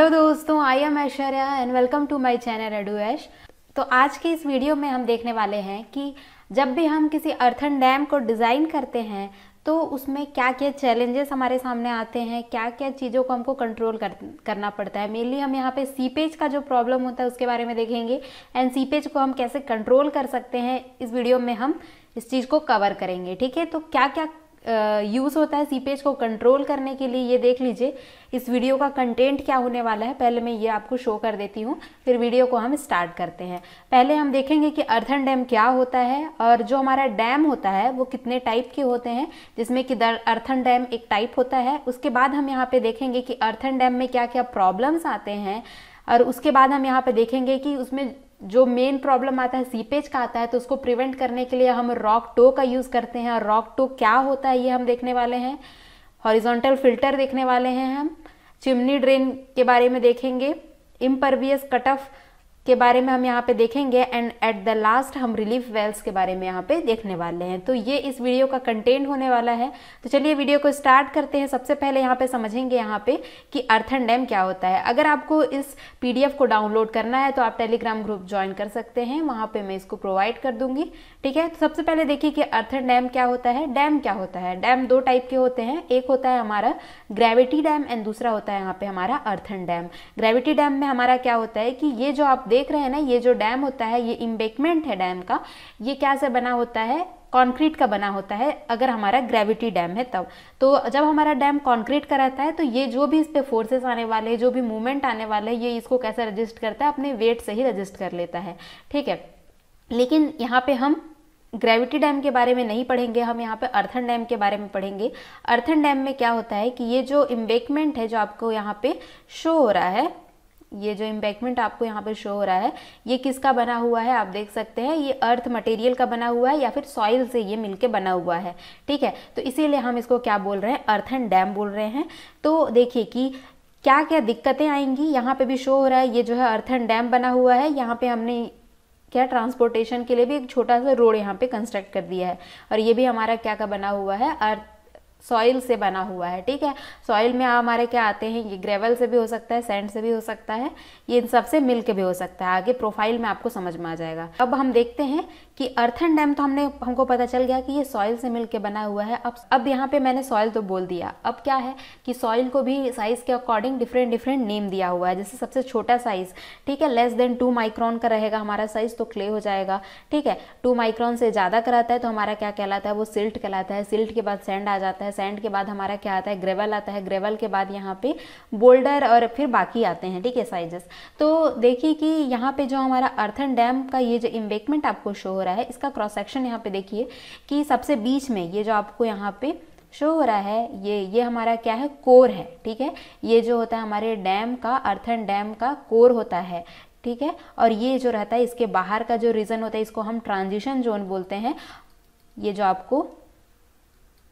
hello दोस्तों I am Aishwarya and welcome to my channel Edu Ash तो आज के इस वीडियो में हम देखने वाले हैं कि जब भी हम किसी अर्थन डैम को डिज़ाइन करते हैं तो उसमें क्या क्या चैलेंजेस हमारे सामने आते हैं क्या क्या चीज़ों को हमको कंट्रोल कर, करना पड़ता है मेनली हम यहाँ पे सीपेज का जो प्रॉब्लम होता है उसके बारे में देखेंगे एंड सीपेज को हम कैसे कंट्रोल कर सकते हैं इस वीडियो में हम इस चीज़ को कवर करेंगे ठीक है तो क्या क्या यूज़ होता है सीपेज को कंट्रोल करने के लिए ये देख लीजिए इस वीडियो का कंटेंट क्या होने वाला है पहले मैं ये आपको शो कर देती हूँ फिर वीडियो को हम स्टार्ट करते हैं पहले हम देखेंगे कि अर्थन डैम क्या होता है और जो हमारा डैम होता है वो कितने टाइप के होते हैं जिसमें कि अर्थन डैम एक टाइप होता है उसके बाद हम यहाँ पर देखेंगे कि अर्थन डैम में क्या क्या प्रॉब्लम्स आते हैं और उसके बाद हम यहाँ पर देखेंगे कि उसमें जो मेन प्रॉब्लम आता है सीपेज का आता है तो उसको प्रिवेंट करने के लिए हम रॉक टो का यूज़ करते हैं और रॉक टो क्या होता है ये हम देखने वाले हैं हॉरिजॉन्टल फिल्टर देखने वाले हैं हम चिमनी ड्रेन के बारे में देखेंगे इम्परवियस कट ऑफ के बारे में हम यहाँ पे देखेंगे एंड एट द लास्ट हम रिलीफ वेल्स के बारे में यहाँ पे देखने वाले हैं तो ये इस वीडियो का कंटेंट होने वाला है तो चलिए वीडियो को स्टार्ट करते हैं सबसे पहले यहाँ पे समझेंगे यहाँ पे कि अर्थन डैम क्या होता है अगर आपको इस पी को डाउनलोड करना है तो आप टेलीग्राम ग्रुप ज्वाइन कर सकते हैं वहाँ पर मैं इसको प्रोवाइड कर दूंगी ठीक है तो सबसे पहले देखिए कि अर्थन डैम क्या होता है डैम क्या होता है डैम दो टाइप के होते हैं एक होता है हमारा ग्रेविटी डैम एंड दूसरा होता है यहाँ पे हमारा अर्थन डैम ग्रेविटी डैम में हमारा क्या होता है कि ये जो आप देख देख रहे हैं ना ये जो डैम होता है ये इम्बेकमेंट है डैम का ये क्या से बना होता है कंक्रीट का बना होता है अगर हमारा ग्रेविटी डैम है तब तो जब हमारा डैम कंक्रीट का रहता है तो ये जो भी इस पर फोर्सेस आने वाले जो भी मूवमेंट आने वाले ये इसको कैसे रजिस्ट करता है अपने वेट से ही रजिस्ट कर लेता है ठीक है लेकिन यहाँ पे हम ग्रेविटी डैम के बारे में नहीं पढ़ेंगे हम यहाँ पे अर्थन डैम के बारे में पढ़ेंगे अर्थन डैम में क्या होता है कि ये जो इम्बेकमेंट है जो आपको यहाँ पे शो हो रहा है ये जो एम्बैकमेंट आपको यहाँ पर शो हो रहा है ये किसका बना हुआ है आप देख सकते हैं ये अर्थ मटेरियल का बना हुआ है या फिर सॉइल से ये मिलके बना हुआ है ठीक है तो इसीलिए हम इसको क्या बोल रहे हैं अर्थ एंड डैम बोल रहे हैं तो देखिए कि क्या क्या दिक्कतें आएंगी यहाँ पे भी शो हो रहा है ये जो है अर्थन डैम बना हुआ है यहाँ पर हमने क्या ट्रांसपोर्टेशन के लिए भी एक छोटा सा रोड यहाँ पर कंस्ट्रक्ट कर दिया है और ये भी हमारा क्या का बना हुआ है अर्थ सॉइल से बना हुआ है ठीक है सॉइल में हमारे क्या आते हैं ये ग्रेवल से भी हो सकता है सैंड से भी हो सकता है ये इन सबसे मिल के भी हो सकता है आगे प्रोफाइल में आपको समझ में आ जाएगा अब हम देखते हैं कि अर्थन डैम तो हमने हमको पता चल गया कि ये सॉइल से मिलकर बना हुआ है अब अब यहाँ पे मैंने सॉइल तो बोल दिया अब क्या है कि सॉइल को भी साइज़ के अकॉर्डिंग डिफरेंट डिफरेंट नेम दिया हुआ है जैसे सबसे छोटा साइज़ ठीक है लेस देन टू माइक्रॉन का रहेगा हमारा साइज़ तो क्ले हो जाएगा ठीक है टू माइक्रॉन से ज़्यादा कराता है तो हमारा क्या कहलाता है वो सिल्ट कहलाता है सिल्ट के बाद सैंड आ जाता है सैंड के बाद हमारा क्या आता है ग्रेवल आता है ग्रेवल के बाद यहाँ पे बोल्डर और फिर बाकी आते हैं ठीक है साइजेस तो देखिए कि यहाँ पे जो हमारा अर्थन डैम का ये जो इन्वेकमेंट आपको शो हो रहा है रहा है इसका क्रॉस सेक्शन यहाँ पे देखिए कि सबसे बीच में ये जो आपको यहाँ पे शो हो रहा है ये ये हमारा क्या है कोर है ठीक है ये जो होता है हमारे डैम का अर्थन डैम का कोर होता है ठीक है और ये जो रहता है इसके बाहर का जो रीज़न होता है इसको हम ट्रांजिशन जोन बोलते हैं ये जो आपको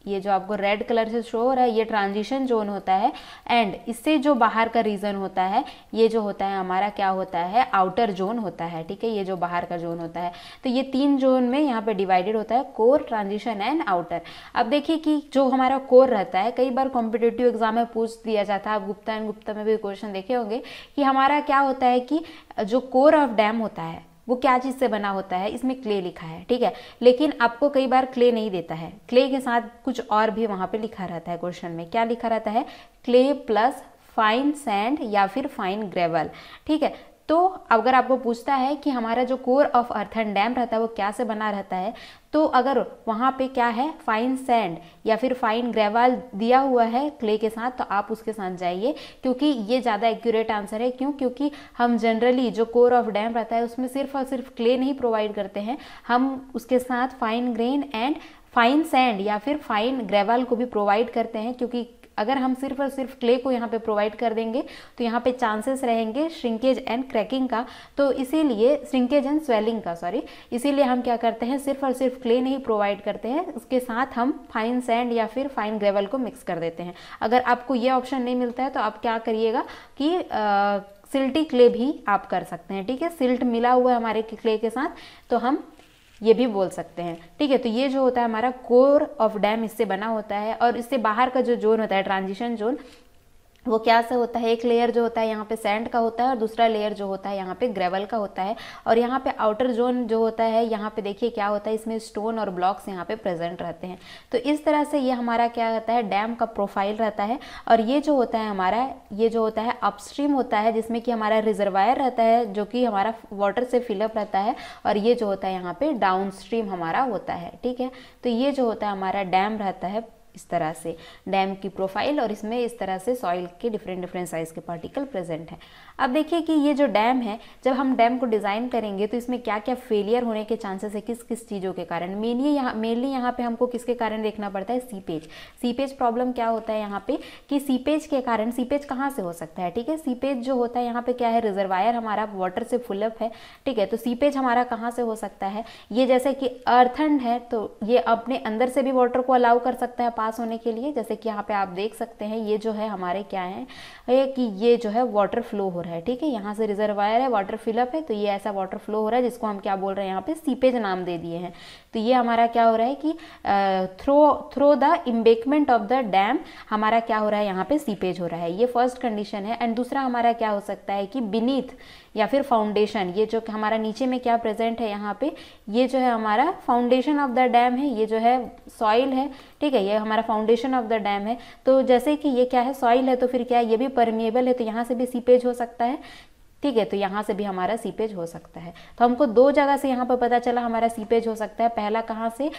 ये जो आपको रेड कलर से शो हो रहा है ये ट्रांजिशन जोन होता है एंड इससे जो बाहर का रीजन होता है ये जो होता है हमारा क्या होता है आउटर जोन होता है ठीक है ये जो बाहर का जोन होता है तो ये तीन जोन में यहाँ पे डिवाइडेड होता है कोर ट्रांजिशन एंड आउटर अब देखिए कि जो हमारा कोर रहता है कई बार कॉम्पिटेटिव एग्जाम में पूछ दिया जाता है आप गुप्ता एंड गुप्ता में भी क्वेश्चन देखे होंगे कि हमारा क्या होता है कि जो कोर ऑफ डैम होता है वो क्या चीज़ से बना होता है इसमें क्ले लिखा है ठीक है लेकिन आपको कई बार क्ले नहीं देता है क्ले के साथ कुछ और भी वहाँ पे लिखा रहता है क्वेश्चन में क्या लिखा रहता है क्ले प्लस फाइन सैंड या फिर फाइन ग्रेवल ठीक है तो अगर आपको पूछता है कि हमारा जो कोर ऑफ अर्थन डैम रहता है वो क्या से बना रहता है तो अगर वहाँ पे क्या है फाइन सैंड या फिर फाइन ग्रेवाल दिया हुआ है क्ले के साथ तो आप उसके साथ जाइए क्योंकि ये ज़्यादा एक्यूरेट आंसर है क्यों क्योंकि हम जनरली जो कोर ऑफ डैम रहता है उसमें सिर्फ और सिर्फ क्ले नहीं प्रोवाइड करते हैं हम उसके साथ fine grain and fine sand या फिर फाइन ग्रेवाल को भी प्रोवाइड करते हैं क्योंकि अगर हम सिर्फ और सिर्फ क्ले को यहाँ पे प्रोवाइड कर देंगे तो यहाँ पे चांसेस रहेंगे श्रिंकेज एंड क्रैकिंग का तो इसीलिए श्रिंकेज एंड स्वेलिंग का सॉरी इसीलिए हम क्या करते हैं सिर्फ और सिर्फ क्ले नहीं प्रोवाइड करते हैं उसके साथ हम फाइन सैंड या फिर फाइन ग्रेवल को मिक्स कर देते हैं अगर आपको ये ऑप्शन नहीं मिलता है तो आप क्या करिएगा कि आ, सिल्टी क्ले भी आप कर सकते हैं ठीक है सिल्ट मिला हुआ है हमारे क्ले के साथ तो हम ये भी बोल सकते हैं ठीक है तो ये जो होता है हमारा कोर ऑफ डैम इससे बना होता है और इससे बाहर का जो जोन होता है ट्रांजिशन जोन वो क्या से होता है एक लेयर जो होता है यहाँ पे सैंड का होता है और दूसरा लेयर जो होता है यहाँ पे ग्रेवल का होता है और यहाँ पे आउटर जोन जो होता है यहाँ पे देखिए क्या होता है इसमें स्टोन और ब्लॉक्स यहाँ पे प्रेजेंट रहते हैं तो इस तरह से ये हमारा क्या रहता है डैम का प्रोफाइल रहता है और ये जो होता है हमारा ये जो होता है अपस्ट्रीम होता है जिसमें कि हमारा रिजर्वायर रहता है जो कि हमारा वाटर से फिलअप रहता है और ये जो होता है यहाँ पर डाउन हमारा होता है ठीक है तो ये जो होता है हमारा डैम रहता है इस तरह से डैम की प्रोफाइल और इसमें इस तरह से सॉइल के डिफरेंट डिफरेंट साइज़ के पार्टिकल प्रेजेंट हैं अब देखिए कि ये जो डैम है जब हम डैम को डिज़ाइन करेंगे तो इसमें क्या क्या फेलियर होने के चांसेस है किस किस चीज़ों के कारण मेनली यहाँ मेनली यहाँ पे हमको किसके कारण देखना पड़ता है सीपेज सीपेज प्रॉब्लम क्या होता है यहाँ पे कि सीपेज के कारण सीपेज कहाँ से हो सकता है ठीक है सीपेज जो होता है यहाँ पे क्या है रिजर्वायर हमारा वाटर से फुलअप है ठीक है तो सीपेज हमारा कहाँ से हो सकता है ये जैसे कि अर्थन है तो ये अपने अंदर से भी वाटर को अलाउ कर सकता है पास होने के लिए जैसे कि यहाँ पर आप देख सकते हैं ये जो है हमारे क्या है कि ये जो है वाटर फ्लो हो रहा है है ठीक है यहाँ से रिजर्वायर है वाटर फिलअप है तो ये ऐसा वाटर फ्लो हो रहा है जिसको हम क्या बोल रहे हैं यहाँ पे सीपेज नाम दे दिए हैं तो ये हमारा क्या हो रहा है कि through through the embankment of the dam हमारा क्या हो रहा है यहाँ पे सीपेज हो रहा है ये फर्स्ट कंडीशन है एंड दूसरा हमारा क्या हो सकता है कि बिनीथ या फिर फाउंडेशन ये जो हमारा नीचे में क्या प्रेजेंट है यहाँ पे ये जो है हमारा फाउंडेशन ऑफ द डैम है ये जो है सॉइल है ठीक है ये हमारा फाउंडेशन ऑफ द डैम है तो जैसे कि ये क्या है सॉइल है तो फिर क्या है ये भी परमिएबल है तो यहाँ से भी सीपेज हो सकता है ठीक है तो यहाँ से भी हमारा सीपेज हो सकता है तो हमको दो जगह से यहाँ पर पता चला हमारा सीपेज हो सकता है पहला कहाँ से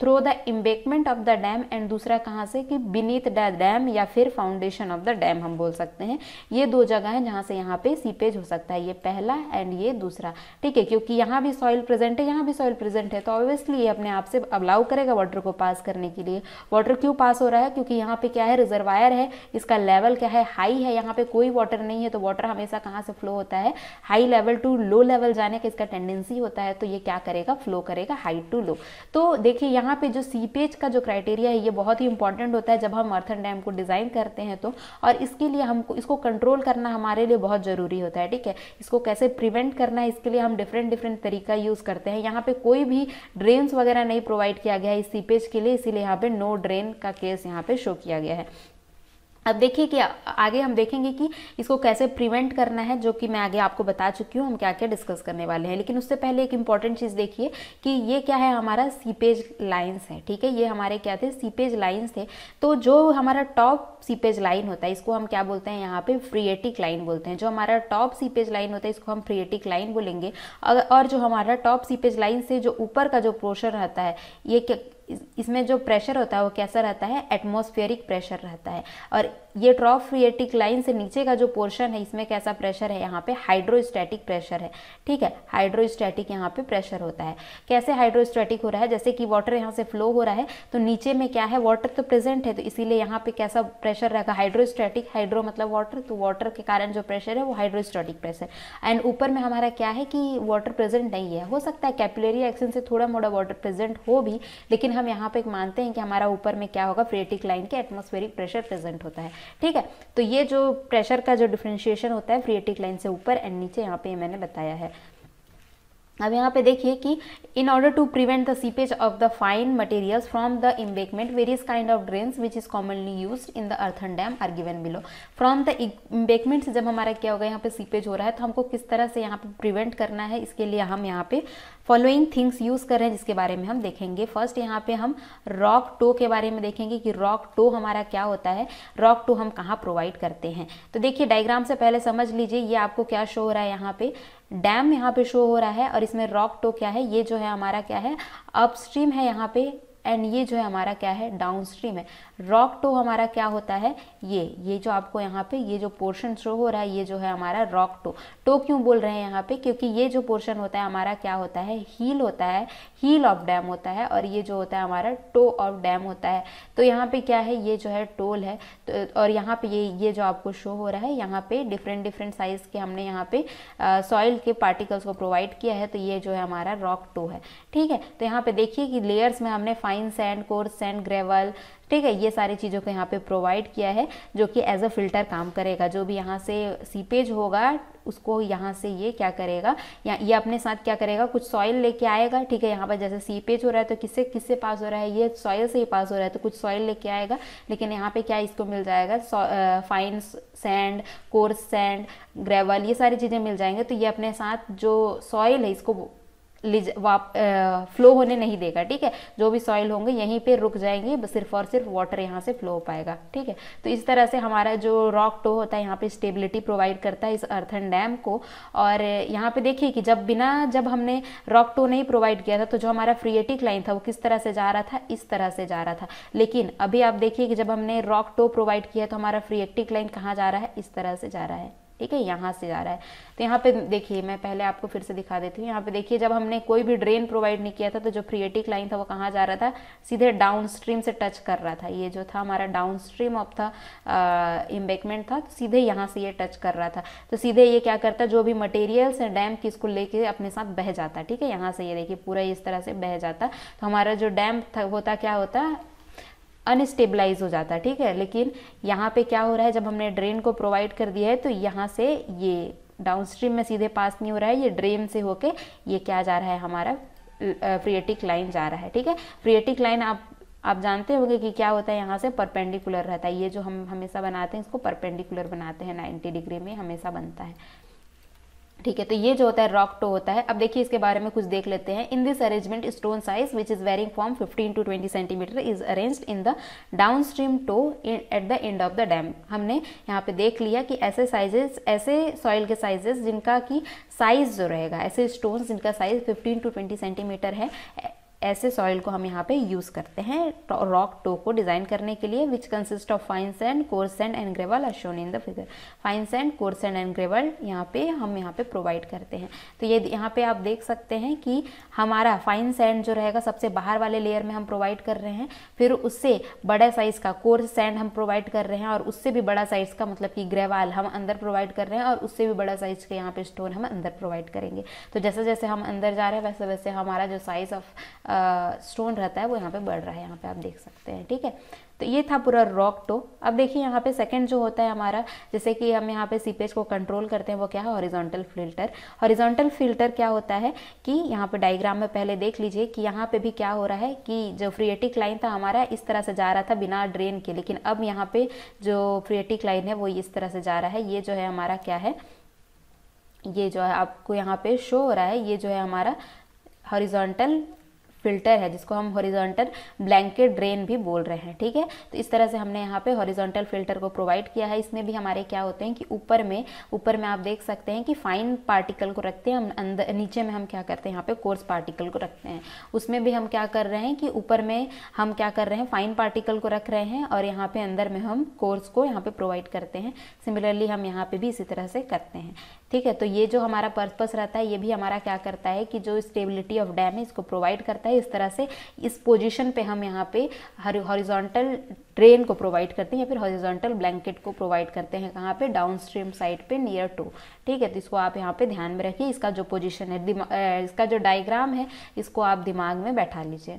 through the embankment of the dam and दूसरा कहाँ से कि बीनीत द डैम या फिर फाउंडेशन ऑफ द डैम हम बोल सकते हैं ये दो जगह हैं जहाँ से यहाँ पे सीपेज हो सकता है ये पहला एंड ये दूसरा ठीक है क्योंकि यहाँ भी सॉइल प्रेजेंट है यहाँ भी सॉइल प्रेजेंट है तो ऑब्वियसली ये अपने आप से अलाउ करेगा वाटर को पास करने के लिए वाटर क्यों पास हो रहा है क्योंकि यहाँ पे क्या है रिजर्वायर है इसका लेवल क्या है हाई है यहाँ पे कोई वाटर नहीं है तो वाटर हमेशा कहाँ से फ्लो होता है high level to low level जाने का इसका टेंडेंसी होता है तो ये क्या करेगा फ्लो करेगा हाई टू लो तो देखिए यहाँ यहाँ पे जो सीपेज का जो क्राइटेरिया है ये बहुत ही इंपॉर्टेंट होता है जब हम अर्थन डैम को डिज़ाइन करते हैं तो और इसके लिए हमको इसको कंट्रोल करना हमारे लिए बहुत ज़रूरी होता है ठीक है इसको कैसे प्रिवेंट करना है इसके लिए हम डिफरेंट डिफरेंट तरीका यूज़ करते हैं यहाँ पर कोई भी ड्रेन्स वगैरह नहीं प्रोवाइड किया गया है इस सीपेज के लिए इसीलिए यहाँ पर नो ड्रेन का केस यहाँ पर शो किया गया है अब देखिए कि आगे हम देखेंगे कि इसको कैसे प्रिवेंट करना है जो कि मैं आगे आपको बता चुकी हूँ हम क्या क्या डिस्कस करने वाले हैं लेकिन उससे पहले एक इम्पॉर्टेंट चीज़ देखिए कि ये क्या है हमारा सीपेज लाइन्स है ठीक है ये हमारे क्या थे सीपेज लाइन्स थे तो जो हमारा टॉप सीपेज लाइन होता है इसको हम क्या बोलते हैं यहाँ पर फ्रिएटिक लाइन बोलते हैं जो हमारा टॉप सीपेज लाइन होता है इसको हम फ्रिएटिक लाइन बोलेंगे और जो हमारा टॉप सीपेज लाइन से जो ऊपर का जो पोर्शन रहता है ये इसमें जो प्रेशर होता है वो कैसा रहता है एटमॉस्फेयरिक प्रेशर रहता है और ये ट्रॉफ्रिएटिक लाइन से नीचे का जो पोर्शन है इसमें कैसा प्रेशर है यहाँ पे हाइड्रोस्टैटिक प्रेशर है ठीक है हाइड्रोस्टैटिक यहाँ पे प्रेशर होता है कैसे हाइड्रोस्टैटिक हो रहा है जैसे कि वाटर यहाँ से फ्लो हो रहा है तो नीचे में क्या है वाटर तो प्रेजेंट है तो इसीलिए यहाँ पे कैसा प्रेशर रहेगा हाइड्रोस्टैटिक हाइड्रो मतलब वाटर तो वाटर के कारण जो प्रेशर है वो हाइड्रोस्टैटिक प्रेशर एंड ऊपर में हमारा क्या है कि वाटर प्रेजेंट नहीं है हो सकता है कैपिलेरी एक्शन से थोड़ा मोड़ा वाटर प्रेजेंट हो भी लेकिन हम हम यहाँ पे मानते हैं कि हमारा ऊपर में क्या होगा फ्रेटिक लाइन के एटमोस्फेरिक प्रेशर प्रेजेंट होता है ठीक है तो ये जो प्रेशर का जो डिफ्रेंशिएशन होता है फ्रेटिक लाइन से ऊपर एंड नीचे यहाँ पे मैंने बताया है अब यहाँ पे देखिए कि in order to prevent the seepage of the fine materials from the embankment various kind of drains which is commonly use in the earthen dam are given below from the embankment से जब हमारा क्या होगा यहाँ पे seepage हो रहा है तो हमको किस तरह से यहाँ पे प्रिवेंट करना है इसके लिए हम यहाँ पे फॉलोइंग थिंग्स यूज़ कर रहे हैं जिसके बारे में हम देखेंगे फर्स्ट यहाँ पे हम रॉक टो के बारे में देखेंगे कि रॉक टो हमारा क्या होता है रॉक टो हम कहाँ प्रोवाइड करते हैं तो देखिए डायग्राम से पहले समझ लीजिए ये आपको क्या शो हो रहा है यहाँ पे डैम यहाँ पे शो हो रहा है और इसमें रॉक टो क्या है ये जो है हमारा क्या है अपस्ट्रीम है यहाँ पे एंड ये जो है हमारा क्या है डाउन स्ट्रीम है रॉक टो हमारा क्या होता है ये ये जो आपको यहाँ पे ये जो पोर्शन शो हो रहा है ये जो है हमारा रॉक टो टो क्यों बोल रहे हैं यहाँ पे क्योंकि ये जो पोर्शन होता है हमारा क्या होता है हील होता है हील ऑफ डैम होता है और ये जो होता है हमारा टो ऑफ डैम होता है तो यहाँ पे क्या है ये जो है टोल है तो और यहाँ पे ये ये जो आपको शो हो रहा है यहाँ पे डिफरेंट डिफरेंट साइज़ के हमने यहाँ पे सॉइल के पार्टिकल्स को प्रोवाइड किया है तो ये जो है हमारा रॉक टो है ठीक है तो यहाँ पे देखिए कि लेयर्स में हमने fine fine sand coarse sand gravel ठीक है ये सारी चीज़ों को यहाँ पे प्रोवाइड किया है जो कि एज अ फिल्टर काम करेगा जो भी यहाँ से सीपेज होगा उसको यहाँ से ये क्या करेगा या ये अपने साथ क्या करेगा कुछ सॉइल लेके आएगा ठीक है यहाँ पर जैसे सीपेज हो रहा है तो किससे किससे पास हो रहा है ये सॉइल से ही पास हो रहा है तो कुछ सॉइल लेके आएगा लेकिन यहाँ पे क्या इसको मिल जाएगा fine sand coarse sand gravel ये सारी चीज़ें मिल जाएंगे तो ये अपने साथ जो सॉइल है इसको वाप फ्लो होने नहीं देगा ठीक है जो भी सॉइल होंगे यहीं पे रुक जाएंगे सिर्फ और सिर्फ वाटर यहाँ से फ्लो हो पाएगा ठीक है तो इस तरह से हमारा जो रॉक टो होता है यहाँ पे स्टेबिलिटी प्रोवाइड करता है इस अर्थन डैम को और यहाँ पे देखिए कि जब बिना जब हमने रॉक टो नहीं प्रोवाइड किया था तो जो हमारा फ्रिएटिक लाइन था वो किस तरह से जा रहा था इस तरह से जा रहा था लेकिन अभी आप देखिए कि जब हमने रॉक टो प्रोवाइड किया तो हमारा फ्रिएटिक लाइन कहाँ जा रहा है इस तरह से जा रहा है ठीक है यहाँ से जा रहा है तो यहाँ पे देखिए मैं पहले आपको फिर से दिखा देती हूँ यहाँ पे देखिए जब हमने कोई भी ड्रेन प्रोवाइड नहीं किया था तो जो फ्रिएटिक लाइन था वो कहाँ जा रहा था सीधे डाउन स्ट्रीम से टच कर रहा था ये जो था हमारा डाउन स्ट्रीम ऑफ था इम्बेकमेंट था तो सीधे यहाँ से ये टच कर रहा था तो सीधे ये क्या करता जो भी मटेरियल्स हैं डैम की इसको लेके अपने साथ बह जाता ठीक है यहाँ से ये देखिए पूरा इस तरह से बह जाता तो हमारा जो डैम था होता क्या होता अनस्टेबलाइज हो जाता है ठीक है लेकिन यहाँ पे क्या हो रहा है जब हमने ड्रेन को प्रोवाइड कर दिया है तो यहाँ से ये डाउनस्ट्रीम में सीधे पास नहीं हो रहा है ये ड्रेन से होके ये क्या जा रहा है हमारा फ्रिएटिक लाइन जा रहा है ठीक है फ्रिएटिक लाइन आप आप जानते होंगे कि क्या होता है यहाँ से परपेंडिकुलर रहता है ये जो हम हमेशा बनाते हैं इसको परपेंडिकुलर बनाते हैं 90 डिग्री में हमेशा बनता है ठीक है तो ये जो होता है रॉक टो होता है अब देखिए इसके बारे में कुछ देख लेते हैं in this arrangement stone size which is varying from 15 to 20 centimetre is arrange in the downstream toe at the end of the dam हमने यहाँ पे देख लिया कि ऐसे साइजेस ऐसे सॉइल के साइजेस जिनका कि साइज जो रहेगा ऐसे स्टोन जिनका size fifteen to twenty centimetre है ऐसे सॉइल को हम यहाँ पे यूज़ करते हैं रॉक टो को डिज़ाइन करने के लिए which consist of fine sand coarse sand and gravel are shown in the figure fine sand coarse sand and gravel यहाँ पे हम यहाँ पे प्रोवाइड करते हैं तो ये यहाँ पे आप देख सकते हैं कि हमारा फाइन सैंड जो रहेगा सबसे बाहर वाले लेयर में हम प्रोवाइड कर रहे हैं फिर उससे बड़ा साइज़ का कोर सैंड हम प्रोवाइड कर रहे हैं और उससे भी बड़ा साइज़ का मतलब कि ग्रेवाल हम अंदर प्रोवाइड कर रहे हैं और उससे भी बड़ा साइज़ के यहाँ पे स्टोन हम अंदर प्रोवाइड करेंगे तो जैसे जैसे हम अंदर जा रहे हैं वैसे वैसे हमारा जो साइज़ ऑफ स्टोन रहता है वो यहाँ पे बढ़ रहा है यहाँ पे आप देख सकते हैं ठीक है तो ये था पूरा रॉक टो अब देखिए यहाँ पे सेकंड जो होता है हमारा जैसे कि हम यहाँ पे सीपेज को कंट्रोल करते हैं वो क्या है हॉरिजॉन्टल फिल्टर हॉरिजॉन्टल फिल्टर क्या होता है कि यहाँ पे डायग्राम में पहले देख लीजिए कि यहाँ पे भी क्या हो रहा है कि जो फ्रिएटिक लाइन था हमारा इस तरह से जा रहा था बिना ड्रेन के लेकिन अब यहाँ पे जो फ्रिएटिक लाइन है वो इस तरह से जा रहा है ये जो है हमारा क्या है ये जो है आपको यहाँ पे शो हो रहा है ये जो है हमारा हॉरिजॉन्टल फिल्टर है जिसको हम हॉरिजॉन्टल ब्लैंकेट ड्रेन भी बोल रहे हैं ठीक है तो इस तरह से हमने यहाँ पे हॉरिजॉन्टल फिल्टर को प्रोवाइड किया है इसमें भी हमारे क्या होते हैं कि ऊपर में ऊपर में आप देख सकते हैं कि फाइन पार्टिकल को रखते हैं हम अंदर नीचे में हम क्या करते हैं यहाँ पे कोर्स पार्टिकल को रखते हैं उसमें भी हम क्या कर रहे हैं कि ऊपर में हम क्या कर रहे हैं फाइन पार्टिकल को रख रहे हैं और यहाँ पे अंदर में हम कोर्स को यहाँ पे प्रोवाइड करते हैं सिमिलरली हम यहाँ पे भी इसी तरह से करते हैं ठीक है तो ये जो हमारा पर्पस रहता है ये भी हमारा क्या करता है कि जो स्टेबिलिटी ऑफ डैम है इसको प्रोवाइड करता है है इस तरह से इस पोजिशन पर हम यहाँ पे हॉरिजोंटल ट्रेन को प्रोवाइड करते हैं या फिर हॉरिजोंटल ब्लैंकेट को प्रोवाइड करते हैं कहाँ पे डाउन स्ट्रीम साइड पे नियर टू ठीक है तो इसको आप यहाँ पे ध्यान में रखिए इसका जो पोजीशन है इसका जो डायग्राम है इसको आप दिमाग में बैठा लीजिए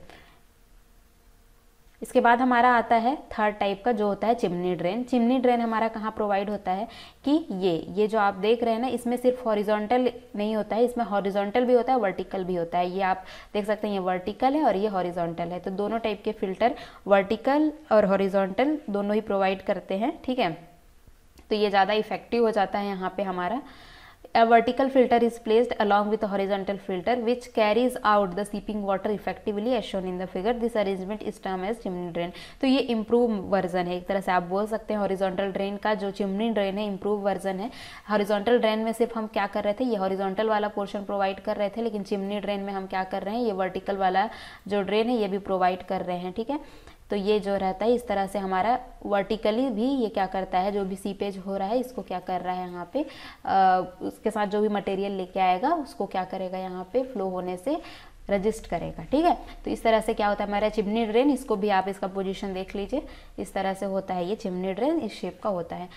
इसके बाद हमारा आता है थर्ड टाइप का जो होता है चिमनी ड्रेन चिमनी ड्रेन हमारा कहाँ प्रोवाइड होता है कि ये ये जो आप देख रहे हैं ना इसमें सिर्फ हॉरिजॉन्टल नहीं होता है इसमें हॉरिजॉन्टल भी होता है वर्टिकल भी होता है ये आप देख सकते हैं ये वर्टिकल है और ये हॉरिजॉन्टल है तो दोनों टाइप के फिल्टर वर्टिकल और हॉरिजॉन्टल दोनों ही प्रोवाइड करते हैं ठीक है तो ये ज़्यादा इफेक्टिव हो जाता है यहाँ पर हमारा a vertical filter is placed along with a horizontal filter which carries out the seeping water effectively as shown in the figure this arrangement is termed as chimney drain तो ये इम्प्रूव वर्जन है एक तरह से आप बोल सकते हैं हॉरिजॉन्टल ड्रेन का जो चिमनी ड्रेन है इम्प्रूव वर्जन है हॉरिजॉन्टल ड्रेन में सिर्फ हम क्या कर रहे थे ये हॉरिजॉन्टल वाला पोर्शन प्रोवाइड कर रहे थे लेकिन चिमनी ड्रेन में हम क्या कर रहे हैं ये वर्टिकल वाला जो ड्रेन है ये भी प्रोवाइड कर रहे हैं ठीक है तो ये जो रहता है इस तरह से हमारा वर्टिकली भी ये क्या करता है जो भी सीपेज हो रहा है इसको क्या कर रहा है यहाँ पे आ, उसके साथ जो भी मटेरियल लेके आएगा उसको क्या करेगा यहाँ पे फ्लो होने से रजिस्ट करेगा ठीक है तो इस तरह से क्या होता है हमारा चिमनी ड्रेन इसको भी आप इसका पोजिशन देख लीजिए इस तरह से होता है ये चिमनी ड्रेन इस शेप का होता है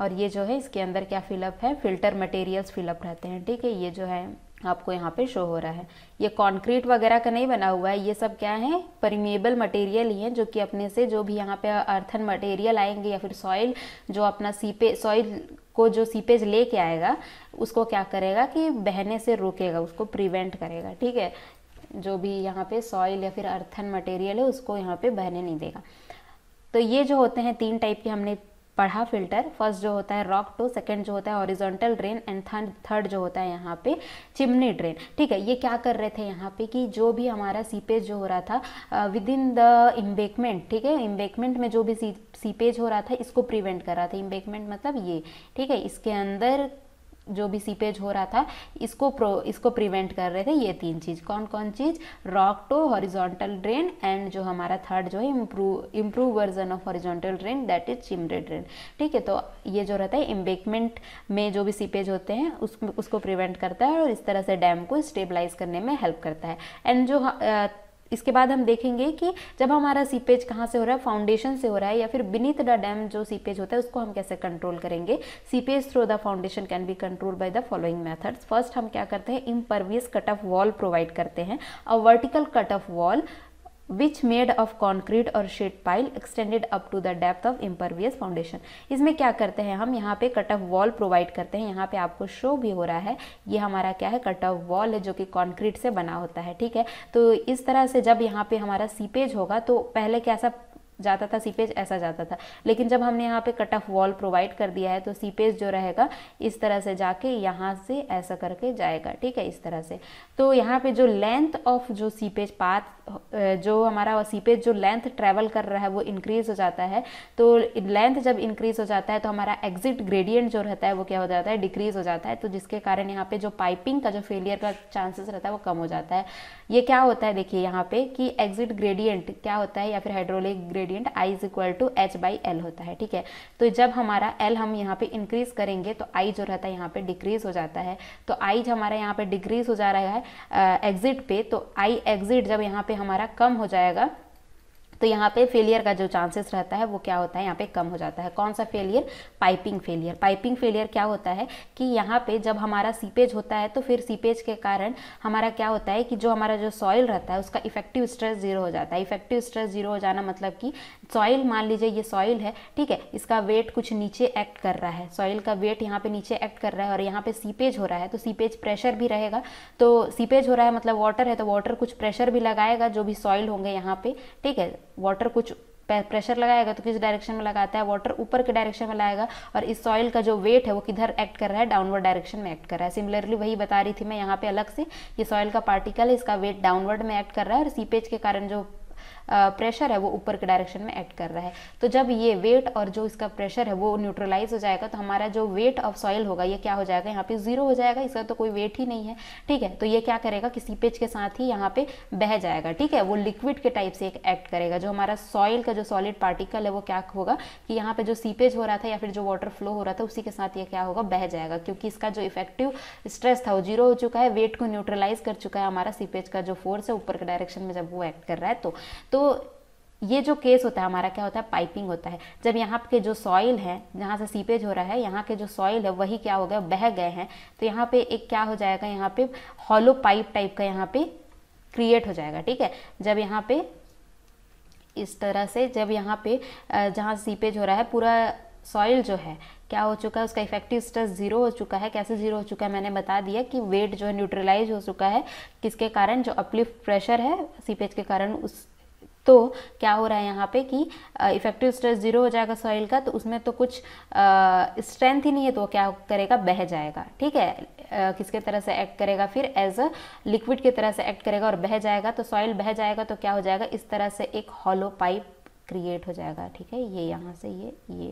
और ये जो है इसके अंदर क्या फिलअप है फिल्टर मटेरियल्स फिलअप रहते हैं ठीक है ये जो है आपको यहाँ पे शो हो रहा है ये कंक्रीट वगैरह का नहीं बना हुआ है ये सब क्या है परिमेबल मटेरियल ही है जो कि अपने से जो भी यहाँ पे अर्थन मटेरियल आएंगे या फिर सॉइल जो अपना सीपे सॉइल को जो सीपेज लेके आएगा उसको क्या करेगा कि बहने से रोकेगा उसको प्रिवेंट करेगा ठीक है जो भी यहाँ पे सॉइल या फिर अर्थन मटेरियल है उसको यहाँ पे बहने नहीं देगा तो ये जो होते हैं तीन टाइप के हमने पढ़ा फिल्टर फर्स्ट जो होता है रॉक टू सेकेंड जो होता है ऑरिजोंटल ड्रेन एंड थर्ड जो होता है यहाँ पे चिमनी ड्रेन ठीक है ये क्या कर रहे थे यहाँ पे कि जो भी हमारा सीपेज जो हो रहा था विद इन द इम्बेकमेंट ठीक है इम्बेकमेंट में जो भी सीपेज हो रहा था इसको प्रिवेंट कर रहा था इम्बेकमेंट मतलब ये ठीक है इसके अंदर जो भी सीपेज हो रहा था इसको प्रो इसको प्रिवेंट कर रहे थे ये तीन चीज़ कौन कौन चीज़ rock toe horizontal drain and जो हमारा थर्ड जो है improve improve version of horizontal drain that is chimney drain ठीक है तो ये जो रहता है एम्बेकमेंट में जो भी सीपेज होते हैं उस उसको प्रिवेंट करता है और इस तरह से डैम को स्टेबलाइज करने में हेल्प करता है एंड जो इसके बाद हम देखेंगे कि जब हमारा सीपेज कहाँ से हो रहा है फाउंडेशन से हो रहा है या फिर बिनीथ द डैम जो सीपेज होता है उसको हम कैसे कंट्रोल करेंगे seepage through the foundation can be control by the following methods first हम क्या करते हैं impervious cut off wall provide करते हैं a vertical cut off wall which made of concrete और sheet pile extended up to the depth of impervious foundation इसमें क्या करते हैं हम यहाँ पे कट ऑफ वॉल प्रोवाइड करते हैं यहाँ पे आपको शो भी हो रहा है ये हमारा क्या है कट ऑफ वॉल है जो कि कॉन्क्रीट से बना होता है ठीक है तो इस तरह से जब यहाँ पे हमारा सीपेज होगा तो पहले कैसा जाता था सीपेज ऐसा जाता था लेकिन जब हमने यहाँ पे कट ऑफ वॉल प्रोवाइड कर दिया है तो सीपेज जो रहेगा इस तरह से जाके यहाँ से ऐसा करके जाएगा ठीक है इस तरह से तो यहाँ पे जो लेंथ ऑफ जो सीपेज पाथ जो हमारा सीपेज जो लेंथ ट्रेवल कर रहा है वो इंक्रीज़ हो जाता है तो लेंथ जब इंक्रीज़ हो जाता है तो हमारा एग्जिट ग्रेडियंट जो रहता है वो क्या हो जाता है डिक्रीज़ हो जाता है तो जिसके कारण यहाँ पे जो पाइपिंग का जो फेलियर का चांसेस रहता है वो कम हो जाता है ये क्या होता है देखिए यहाँ पे कि एग्जिट ग्रेडियंट क्या होता है या फिर hydraulic grade gradient I is equal to H by L होता है ठीक है तो जब हमारा एल हम यहाँ पे इंक्रीज करेंगे तो आई जो रहता है यहाँ पे डिक्रीज हो जाता है तो आई जो हमारा यहाँ पे डिक्रीज हो जा रहा है एग्जिट पे तो आई एग्जिट जब यहाँ पे हमारा कम हो जाएगा तो यहाँ पे फेलियर का जो चांसेस रहता है वो क्या होता है यहाँ पे कम हो जाता है कौन सा failure piping failure piping failure क्या होता है कि यहाँ पे जब हमारा सीपेज होता है तो फिर सीपेज के कारण हमारा क्या होता है कि जो हमारा जो सॉइल रहता है उसका इफेक्टिव स्ट्रेस जीरो हो जाता है इफेक्टिव स्ट्रेस जीरो हो जाना मतलब कि सॉइल मान लीजिए ये सॉइल है ठीक है इसका वेट कुछ नीचे एक्ट कर रहा है सॉइल का वेट यहाँ पर नीचे एक्ट कर रहा है और यहाँ पर सीपेज हो रहा है तो सीपेज प्रेशर भी रहेगा तो सीपेज हो रहा है मतलब वाटर है तो वाटर कुछ प्रेशर भी लगाएगा जो भी सॉइल होंगे यहाँ पर ठीक है वाटर कुछ प्रेशर लगाएगा तो किस डायरेक्शन में लगाता है वाटर ऊपर के डायरेक्शन में लगाएगा और इस सॉइल का जो वेट है वो किधर एक्ट कर रहा है डाउनवर्ड डायरेक्शन में एक्ट कर रहा है सिमिलरली वही बता रही थी मैं यहाँ पे अलग से ये सॉइल का पार्टिकल है इसका वेट डाउनवर्ड में एक्ट कर रहा है और सीपेज के कारण जो प्रेशर है वो ऊपर के डायरेक्शन में एक्ट कर रहा है तो जब ये वेट और जो इसका प्रेशर है वो न्यूट्रलाइज हो जाएगा तो हमारा जो वेट ऑफ सॉइल होगा ये क्या हो जाएगा यहाँ पे जीरो हो जाएगा इसका तो कोई वेट ही नहीं है ठीक है तो ये क्या करेगा कि सीपेज के साथ ही यहाँ पे बह जाएगा ठीक है वो लिक्विड के टाइप से एक एक्ट करेगा जो हमारा सॉइल का जो सॉलिड पार्टिकल है वो क्या होगा कि यहाँ पे जो सीपेज हो रहा था या फिर जो वाटर फ्लो हो रहा था उसी के साथ ये क्या होगा बह जाएगा क्योंकि इसका जो इफेक्टिव स्ट्रेस था वो जीरो हो चुका है वेट को न्यूट्रलाइज कर चुका है हमारा सीपेज का जो फोर्स है ऊपर के डायरेक्शन में जब वो एक्ट कर रहा है तो, तो तो ये जो केस होता है हमारा क्या होता है पाइपिंग होता है जब यहाँ के जो सॉइल है जहाँ से सीपेज हो रहा है यहाँ के जो सॉइल है वही क्या हो गया बह गए हैं तो यहाँ पे एक क्या हो जाएगा यहाँ पे हॉलो पाइप टाइप का यहाँ पे क्रिएट हो जाएगा ठीक है जब यहाँ पे इस तरह से जब यहाँ पे जहाँ सीपेज हो रहा है पूरा सॉइल जो है क्या हो चुका है उसका इफेक्टिव स्ट्रेस जीरो हो चुका है कैसे जीरो हो चुका है मैंने बता दिया कि वेट जो है न्यूट्रलाइज हो चुका है किसके कारण जो अपलिफ्ट प्रेशर है सीपेज के कारण उस तो क्या हो रहा है यहाँ पे कि इफेक्टिव स्ट्रेस जीरो हो जाएगा सॉइल का तो उसमें तो कुछ स्ट्रेंथ ही नहीं है तो क्या करेगा बह जाएगा ठीक है किसके तरह से एक्ट करेगा फिर एज अ लिक्विड की तरह से एक्ट करेगा और बह जाएगा तो सॉइल बह जाएगा तो क्या हो जाएगा इस तरह से एक हॉलो पाइप क्रिएट हो जाएगा ठीक है ये यहाँ से ये ये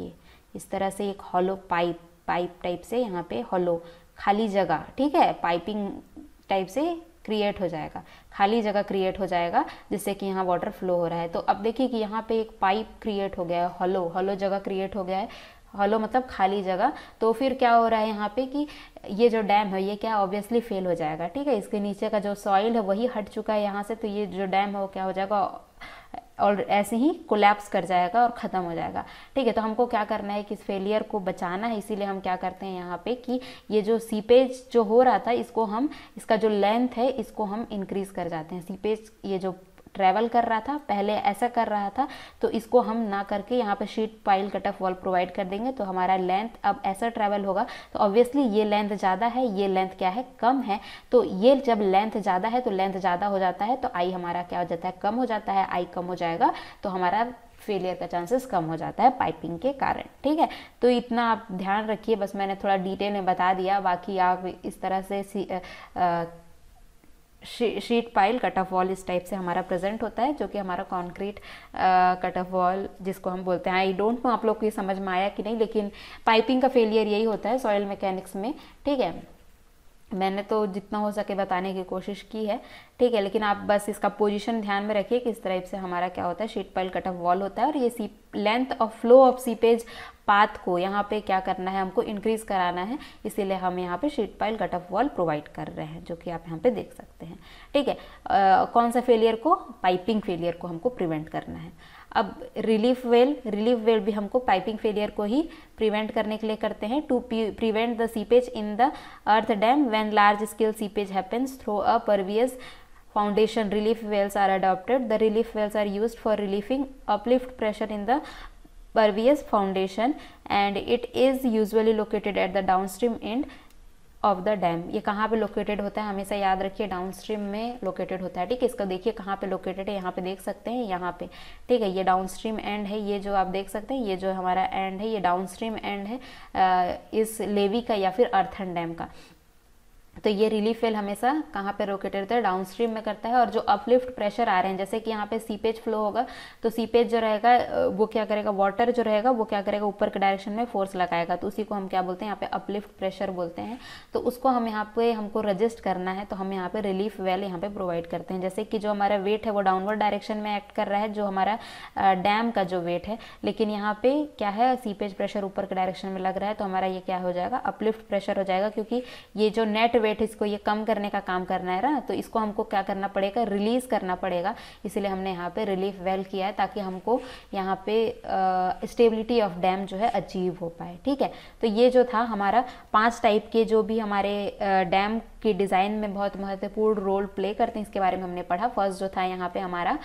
ये इस तरह से एक हॉलो पाइप पाइप टाइप से यहाँ पे हॉलो खाली जगह ठीक है पाइपिंग टाइप से क्रिएट हो जाएगा खाली जगह क्रिएट हो जाएगा जिससे कि यहाँ वाटर फ्लो हो रहा है तो अब देखिए कि यहाँ पे एक पाइप क्रिएट हो गया है हॉलो हॉलो जगह क्रिएट हो गया है हॉलो मतलब खाली जगह तो फिर क्या हो रहा है यहाँ पे कि ये जो डैम है ये क्या ऑब्वियसली फेल हो जाएगा ठीक है इसके नीचे का जो सॉइल है वही हट चुका है यहाँ से तो ये जो डैम है वो क्या हो जाएगा और ऐसे ही कोलैप्स कर जाएगा और ख़त्म हो जाएगा ठीक है तो हमको क्या करना है कि इस फेलियर को बचाना है इसीलिए हम क्या करते हैं यहाँ पे कि ये जो सीपेज जो हो रहा था इसको हम इसका जो लेंथ है इसको हम इंक्रीज़ कर जाते हैं सीपेज ये जो ट्रैवल कर रहा था पहले ऐसा कर रहा था तो इसको हम ना करके यहाँ पर sheet pile cut off wall provide कर देंगे तो हमारा लेंथ अब ऐसा ट्रैवल होगा तो ऑब्वियसली ये लेंथ ज़्यादा है ये लेंथ क्या है कम है तो ये जब लेंथ ज़्यादा है तो लेंथ ज़्यादा हो जाता है तो आई हमारा क्या हो जाता है कम हो जाता है आई कम हो जाएगा तो हमारा फेलियर का चांसेस कम हो जाता है पाइपिंग के कारण ठीक है तो इतना आप ध्यान रखिए बस मैंने थोड़ा डिटेल में बता दिया बाकी आप इस तरह से सी, आ, आ, शी sheet pile cut off wall इस टाइप से हमारा प्रेजेंट होता है जो कि हमारा कंक्रीट कट ऑफ वॉल जिसको हम बोलते हैं आई डोंट नो आप लोग को ये समझ में आया कि नहीं लेकिन पाइपिंग का फेलियर यही होता है सॉयल मैकेनिक्स में ठीक है मैंने तो जितना हो सके बताने की कोशिश की है ठीक है लेकिन आप बस इसका पोजीशन ध्यान में रखिए कि इस तरह से हमारा क्या होता है sheet pile cut off wall होता है और ये see length of flow of seepage path को यहाँ पे क्या करना है हमको इंक्रीज़ कराना है इसीलिए हम यहाँ पे sheet pile cut off wall provide कर रहे हैं जो कि आप यहाँ पर देख सकते हैं ठीक है आ, कौन सा फेलियर को पाइपिंग फेलियर को हमको प्रिवेंट करना है अब रिलीफ वेल रिलीफ वेल भी हमको पाइपिंग फेलियर को ही प्रिवेंट करने के लिए करते हैं to prevent the seepage in the earth dam when large scale seepage happens through a pervious foundation relief wells are adopted the relief wells are use for relieving uplift pressure in the pervious foundation and it is usually located at the downstream end of the dam ये कहाँ पे located होता है हमेशा याद रखिए down stream में located होता है ठीक है इसका देखिए कहाँ पे लोकेटेड है यहाँ पे देख सकते हैं यहाँ पे ठीक है ये डाउन स्ट्रीम एंड है ये जो आप देख सकते हैं ये जो हमारा एंड है ये डाउन स्ट्रीम एंड है इस लेवी का या फिर अर्थन डैम का तो ये रिलीफ फेल हमेशा कहाँ पे रोकेटेड रहता है डाउन स्ट्रीम में करता है और जो अपलिफ्ट प्रेशर आ रहे हैं जैसे कि यहाँ पे सीपेज फ्लो होगा तो सीपेज जो रहेगा वो क्या करेगा वाटर जो रहेगा वो क्या करेगा ऊपर के डायरेक्शन में फोर्स लगाएगा तो उसी को हम क्या बोलते हैं यहाँ पे अपलिफ्ट प्रेशर बोलते हैं तो उसको हम यहाँ पे हमको रजिस्ट करना है तो हम यहाँ पे रिलीफ वेल यहाँ पे प्रोवाइड करते हैं जैसे कि जो हमारा वेट है वो डाउनवर्ड डायरेक्शन में एक्ट कर रहा है जो हमारा डैम का जो वेट है लेकिन यहाँ पे क्या है सीपेज प्रेशर ऊपर के डायरेक्शन में लग रहा है तो हमारा ये क्या हो जाएगा अपलिफ्ट प्रेशर हो जाएगा क्योंकि ये जो नेट वेट इसको ये कम करने का काम करना है ना तो इसको हमको क्या करना पड़ेगा रिलीज़ करना पड़ेगा इसलिए हमने यहाँ पे रिलीफ वेल किया है ताकि हमको यहाँ पे स्टेबिलिटी ऑफ डैम जो है अचीव हो पाए ठीक है तो ये जो था हमारा पांच टाइप के जो भी हमारे डैम uh, की डिज़ाइन में बहुत महत्वपूर्ण रोल प्ले करते हैं इसके बारे में हमने पढ़ा फर्स्ट जो था यहाँ पे हमारा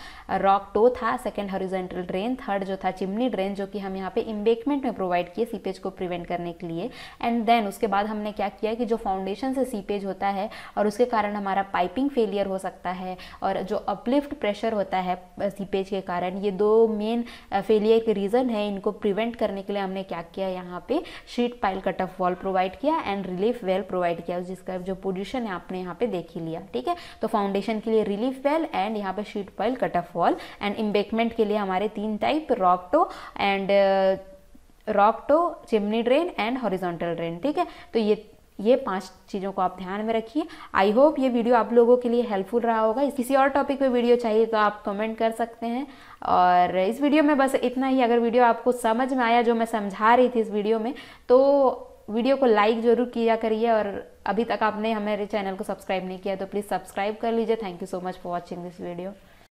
रॉक टो था सेकेंड हॉरिजेंटल ड्रेन थर्ड जो था चिमनी ड्रेन जो कि हम यहाँ पे इम्बेकमेंट में प्रोवाइड किए सीपेज को प्रिवेंट करने के लिए एंड देन उसके बाद हमने क्या किया कि जो फाउंडेशन से सीपेज होता है और उसके कारण हमारा पाइपिंग फेलियर हो सकता है और जो अपलिफ्ट प्रेशर होता है सीपेज के कारण ये दो मेन फेलियर के रीज़न है इनको प्रिवेंट करने के लिए हमने क्या किया यहाँ पे sheet pile cut off wall provide किया एंड रिलीफ वेल प्रोवाइड किया जिसका जो पोजिशन सॉल्यूशन है आपने यहाँ पे देख ही लिया ठीक है तो फाउंडेशन के लिए रिलीफ वेल एंड यहाँ पे sheet pile cut off wall and embankment के लिए हमारे तीन type rock toe and rock toe chimney drain and horizontal drain ठीक है तो ये ये पांच चीज़ों को आप ध्यान में रखिए आई होप ये वीडियो आप लोगों के लिए हेल्पफुल रहा होगा किसी और टॉपिक पे वीडियो चाहिए तो आप कमेंट कर सकते हैं और इस वीडियो में बस इतना ही अगर वीडियो आपको समझ में आया जो मैं समझा रही थी इस वीडियो में तो वीडियो को लाइक ज़रूर किया करिए और अभी तक आपने हमारे चैनल को सब्सक्राइब नहीं किया तो प्लीज़ सब्सक्राइब कर लीजिए thank you so much for watching this video